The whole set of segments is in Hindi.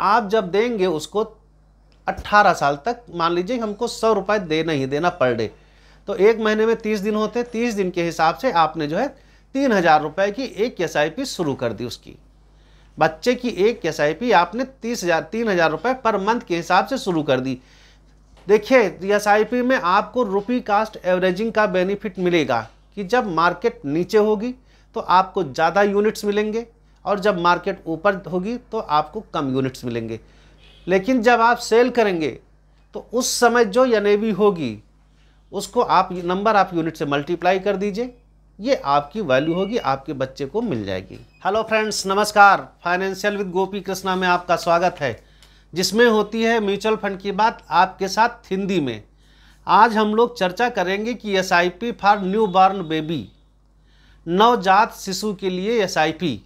आप जब देंगे उसको 18 साल तक मान लीजिए हमको सौ रुपये देना ही देना पर डे तो एक महीने में 30 दिन होते 30 दिन के हिसाब से आपने जो है तीन हज़ार रुपये की एक एस शुरू कर दी उसकी बच्चे की एक एस आपने तीस हज़ार तीन हज़ार रुपये पर मंथ के हिसाब से शुरू कर दी देखिए एस में आपको रुपी कास्ट एवरेजिंग का बेनिफिट मिलेगा कि जब मार्केट नीचे होगी तो आपको ज़्यादा यूनिट्स मिलेंगे और जब मार्केट ऊपर होगी तो आपको कम यूनिट्स मिलेंगे लेकिन जब आप सेल करेंगे तो उस समय जो एन होगी उसको आप नंबर आप यूनिट से मल्टीप्लाई कर दीजिए ये आपकी वैल्यू होगी आपके बच्चे को मिल जाएगी हेलो फ्रेंड्स नमस्कार फाइनेंशियल विद गोपी कृष्णा में आपका स्वागत है जिसमें होती है म्यूचुअल फंड की बात आपके साथ हिंदी में आज हम लोग चर्चा करेंगे कि S I P for new born baby नवजात शिशु के लिए एस आई पी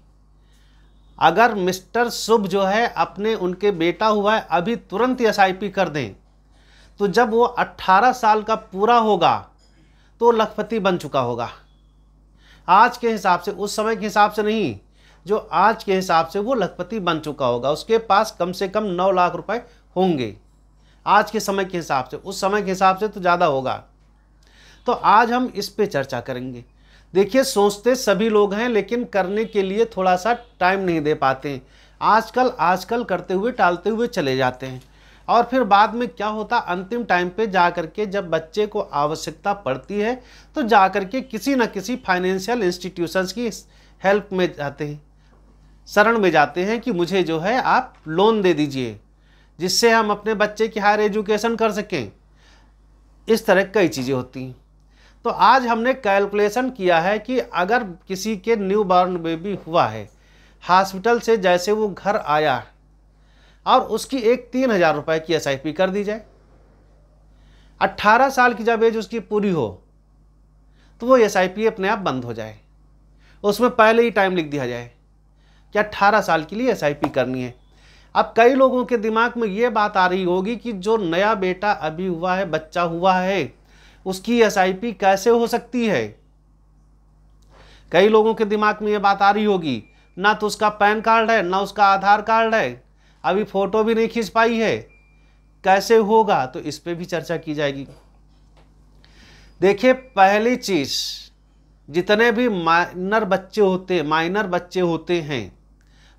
अगर मिस्टर शुभ जो है अपने उनके बेटा हुआ है अभी तुरंत एस कर दें तो जब वो 18 साल का पूरा होगा तो लखपति बन चुका होगा आज के हिसाब से उस समय के हिसाब से नहीं जो आज के हिसाब से वो लखपति बन चुका होगा उसके पास कम से कम नौ लाख रुपए होंगे आज के समय के हिसाब से उस समय के हिसाब से तो ज़्यादा होगा तो आज हम इस पे चर्चा करेंगे देखिए सोचते सभी लोग हैं लेकिन करने के लिए थोड़ा सा टाइम नहीं दे पाते हैं आजकल आजकल करते हुए टालते हुए चले जाते हैं और फिर बाद में क्या होता अंतिम टाइम पे जा कर के जब बच्चे को आवश्यकता पड़ती है तो जा कर के किसी न किसी फाइनेंशियल इंस्टीट्यूशंस की हेल्प में जाते हैं शरण में जाते हैं कि मुझे जो है आप लोन दे दीजिए जिससे हम अपने बच्चे की हायर एजुकेशन कर सकें इस तरह कई चीज़ें होती हैं तो आज हमने कैलकुलेशन किया है कि अगर किसी के न्यू बॉर्न बेबी हुआ है हॉस्पिटल से जैसे वो घर आया और उसकी एक तीन हज़ार रुपये की एस कर दी जाए अट्ठारह साल की जब एज उसकी पूरी हो तो वो एस अपने आप बंद हो जाए उसमें पहले ही टाइम लिख दिया जाए कि अट्ठारह साल के लिए एस करनी है अब कई लोगों के दिमाग में ये बात आ रही होगी कि जो नया बेटा अभी हुआ है बच्चा हुआ है उसकी एसआईपी कैसे हो सकती है कई लोगों के दिमाग में ये बात आ रही होगी ना तो उसका पैन कार्ड है ना उसका आधार कार्ड है अभी फ़ोटो भी नहीं खींच पाई है कैसे होगा तो इस पर भी चर्चा की जाएगी देखिए पहली चीज़ जितने भी माइनर बच्चे होते माइनर बच्चे होते हैं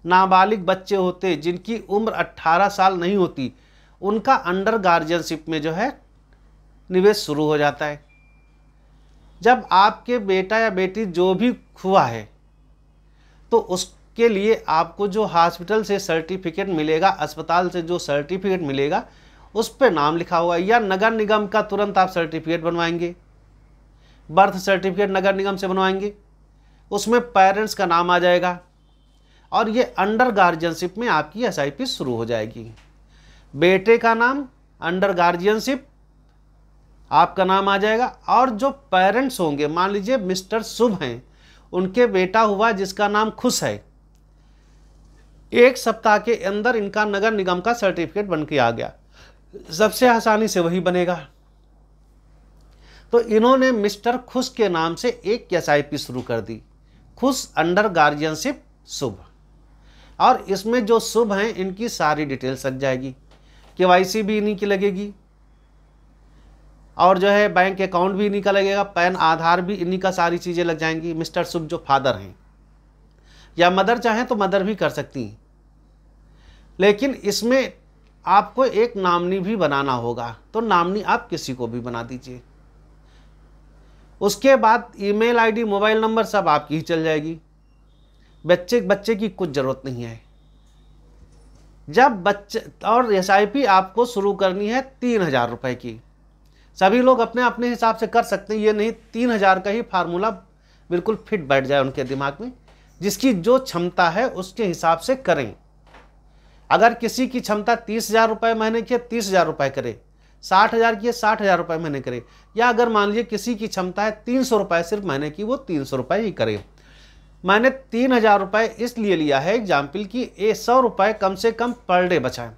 नाबालिग बच्चे होते जिनकी उम्र 18 साल नहीं होती उनका अंडर गार्जियनशिप में जो है निवेश शुरू हो जाता है जब आपके बेटा या बेटी जो भी हुआ है तो उसके लिए आपको जो हॉस्पिटल से सर्टिफिकेट मिलेगा अस्पताल से जो सर्टिफिकेट मिलेगा उस पर नाम लिखा होगा या नगर निगम का तुरंत आप सर्टिफिकेट बनवाएंगे बर्थ सर्टिफिकेट नगर निगम से बनवाएंगे उसमें पेरेंट्स का नाम आ जाएगा और ये अंडर गार्जियनशिप में आपकी एस शुरू हो जाएगी बेटे का नाम अंडर गार्जियनशिप आपका नाम आ जाएगा और जो पेरेंट्स होंगे मान लीजिए मिस्टर शुभ हैं उनके बेटा हुआ जिसका नाम खुश है एक सप्ताह के अंदर इनका नगर निगम का सर्टिफिकेट बन के आ गया सबसे आसानी से वही बनेगा तो इन्होंने मिस्टर खुश के नाम से एक एस शुरू कर दी खुश अंडर गार्जियनशिप शुभ और इसमें जो शुभ हैं इनकी सारी डिटेल्स लग जाएगी के भी इन्हीं की लगेगी और जो है बैंक अकाउंट भी इन्हीं का लगेगा पैन आधार भी इन्हीं का सारी चीज़ें लग जाएंगी मिस्टर शुभ जो फादर हैं या मदर चाहें तो मदर भी कर सकती हैं लेकिन इसमें आपको एक नामनी भी बनाना होगा तो नामनी आप किसी को भी बना दीजिए उसके बाद ईमेल आईडी, मोबाइल नंबर सब आपकी ही चल जाएगी बच्चे बच्चे की कुछ ज़रूरत नहीं है जब बच्चे और एस आपको शुरू करनी है तीन हज़ार रुपये की सभी लोग अपने अपने हिसाब से कर सकते हैं ये नहीं तीन हज़ार का ही फार्मूला बिल्कुल फिट बैठ जाए उनके दिमाग में जिसकी जो क्षमता है उसके हिसाब से करें अगर किसी की क्षमता तीस हज़ार रुपये महीने की है तीस हज़ार रुपये करे साठ हज़ार की है साठ हज़ार रुपये महीने करे या अगर मान लीजिए किसी की क्षमता है तीन सौ रुपये सिर्फ महीने की वो तीन सौ रुपये ही करे मैंने तीन हज़ार रुपये इसलिए लिया है एग्जाम्पल कि ए सौ रुपये कम से कम पर डे बचाएं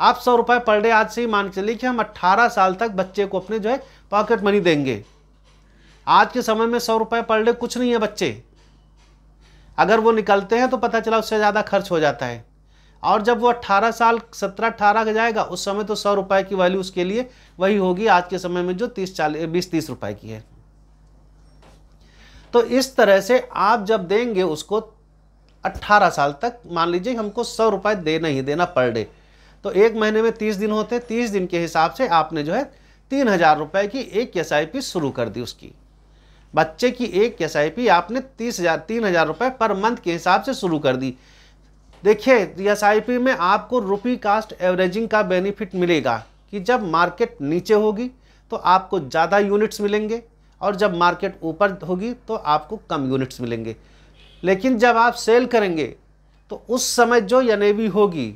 आप सौ रुपये पर डे आज से ही मान के चलिए कि हम अट्ठारह साल तक बच्चे को अपने जो है पॉकेट मनी देंगे आज के समय में सौ रुपये पर डे कुछ नहीं है बच्चे अगर वो निकलते हैं तो पता चला उससे ज़्यादा खर्च हो जाता है और जब वो अट्ठारह साल सत्रह अट्ठारह का जाएगा उस समय तो सौ रुपये की वैल्यू उसके लिए वही होगी आज के समय में जो तीस चालीस बीस तीस रुपये की है तो इस तरह से आप जब देंगे उसको 18 साल तक मान लीजिए हमको सौ रुपये देना ही देना पर डे तो एक महीने में तीस दिन होते तीस दिन के हिसाब से आपने जो है तीन हज़ार रुपये की एक एस आई पी शुरू कर दी उसकी बच्चे की एक एस आई पी आपने तीस हज़ार तीन हज़ार रुपये पर मंथ के हिसाब से शुरू कर दी देखिए एस आई पी में आपको रुपी कास्ट एवरेजिंग का बेनिफिट मिलेगा कि जब मार्केट नीचे होगी तो आपको ज़्यादा यूनिट्स मिलेंगे और जब मार्केट ऊपर होगी तो आपको कम यूनिट्स मिलेंगे लेकिन जब आप सेल करेंगे तो उस समय जो एन होगी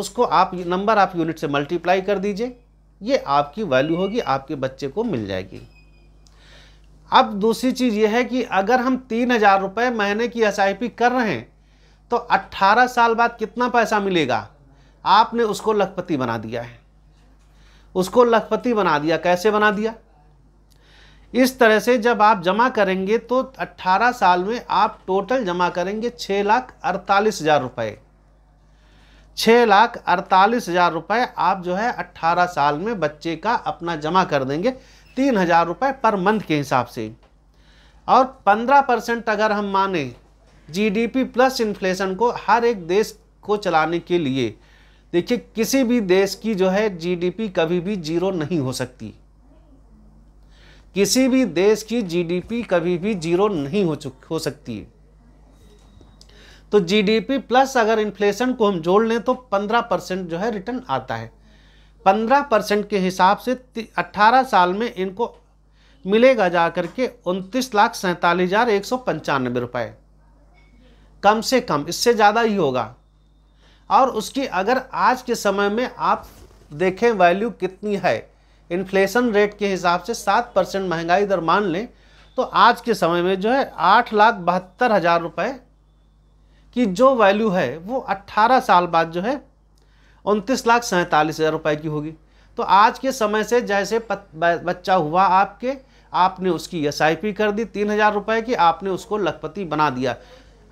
उसको आप नंबर आप यूनिट से मल्टीप्लाई कर दीजिए ये आपकी वैल्यू होगी आपके बच्चे को मिल जाएगी अब दूसरी चीज़ ये है कि अगर हम तीन हज़ार रुपये महीने की एस कर रहे हैं तो 18 साल बाद कितना पैसा मिलेगा आपने उसको लखपति बना दिया है उसको लखपति बना दिया कैसे बना दिया इस तरह से जब आप जमा करेंगे तो 18 साल में आप टोटल जमा करेंगे छः लाख अड़तालीस हज़ार रुपये छः लाख अड़तालीस हज़ार रुपये आप जो है अट्ठारह साल में बच्चे का अपना जमा कर देंगे तीन हज़ार रुपये पर मंथ के हिसाब से और पंद्रह परसेंट अगर हम माने जीडीपी प्लस इन्फ्लेशन को हर एक देश को चलाने के लिए देखिए किसी भी देश की जो है जीडीपी कभी भी जीरो नहीं हो सकती किसी भी देश की जीडीपी कभी भी जीरो नहीं हो चुक हो सकती है तो जीडीपी प्लस अगर इन्फ्लेशन को हम जोड़ लें तो 15 परसेंट जो है रिटर्न आता है 15 परसेंट के हिसाब से 18 साल में इनको मिलेगा जा कर के उनतीस लाख सैंतालीस हज़ार एक सौ पंचानवे रुपये कम से कम इससे ज़्यादा ही होगा और उसकी अगर आज के समय में आप देखें वैल्यू कितनी है इन्फ्लेशन रेट के हिसाब से सात परसेंट महंगाई दर मान लें तो आज के समय में जो है आठ लाख बहत्तर हज़ार रुपये कि जो वैल्यू है वो 18 साल बाद जो है उनतीस लाख सैंतालीस हज़ार रुपये की होगी तो आज के समय से जैसे बच्चा हुआ आपके आपने उसकी एस कर दी तीन हज़ार रुपये की आपने उसको लखपति बना दिया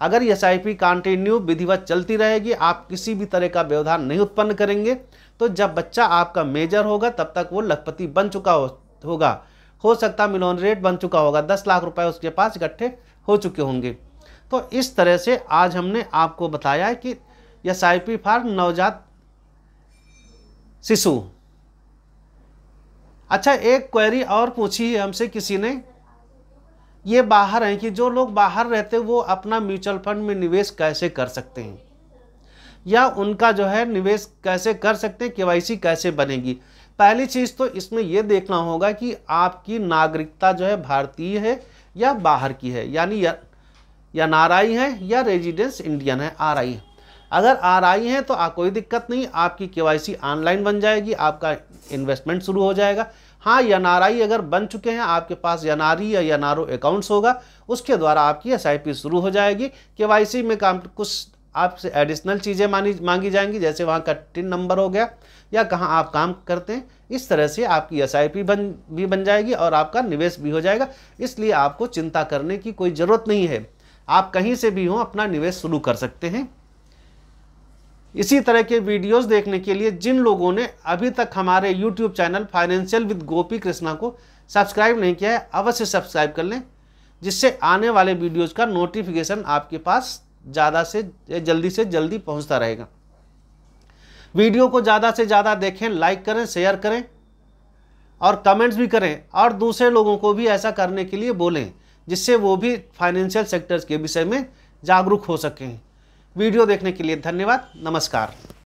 अगर एस आई पी कंटिन्यू विधिवत चलती रहेगी आप किसी भी तरह का व्यवधान नहीं उत्पन्न करेंगे तो जब बच्चा आपका मेजर होगा तब तक वो लखपति बन चुका हो, होगा हो सकता मिलोन रेट बन चुका होगा दस लाख रुपए उसके पास इकट्ठे हो चुके होंगे तो इस तरह से आज हमने आपको बताया कि यस आई पी फॉर नवजात शिशु अच्छा एक क्वेरी और पूछी है हमसे किसी ने ये बाहर हैं कि जो लोग बाहर रहते हैं वो अपना म्यूचुअल फंड में निवेश कैसे कर सकते हैं या उनका जो है निवेश कैसे कर सकते हैं केवाईसी कैसे बनेगी पहली चीज़ तो इसमें यह देखना होगा कि आपकी नागरिकता जो है भारतीय है या बाहर की है यानी या... या आर आई हैं या रेजिडेंस इंडियन है आर आई है अगर आर आई हैं तो आ, कोई दिक्कत नहीं आपकी के ऑनलाइन बन जाएगी आपका इन्वेस्टमेंट शुरू हो जाएगा हाँ एन आर आई अगर बन चुके हैं आपके पास एन आर या एन आर अकाउंट्स होगा उसके द्वारा आपकी एस आई पी शुरू हो जाएगी के वाई सी में काम कुछ आपसे एडिशनल चीज़ें मानी मांगी जाएंगी जैसे वहाँ का टिन नंबर हो गया या कहाँ आप काम करते हैं इस तरह से आपकी एस आई पी बन भी बन जाएगी और आपका निवेश भी हो जाएगा इसलिए आपको चिंता करने की कोई ज़रूरत नहीं है आप कहीं से भी हो अपना निवेश शुरू कर सकते हैं इसी तरह के वीडियोस देखने के लिए जिन लोगों ने अभी तक हमारे YouTube channel financial with Gopi Krishna को सब्सक्राइब नहीं किया है अवश्य सब्सक्राइब कर लें जिससे आने वाले वीडियोज़ का नोटिफिकेशन आपके पास ज़्यादा से जल्दी से जल्दी पहुँचता रहेगा वीडियो को ज़्यादा से ज़्यादा देखें लाइक करें शेयर करें और कमेंट्स भी करें और दूसरे लोगों को भी ऐसा करने के लिए बोलें जिससे वो भी फाइनेंशियल सेक्टर्स के विषय में जागरूक हो सकें वीडियो देखने के लिए धन्यवाद नमस्कार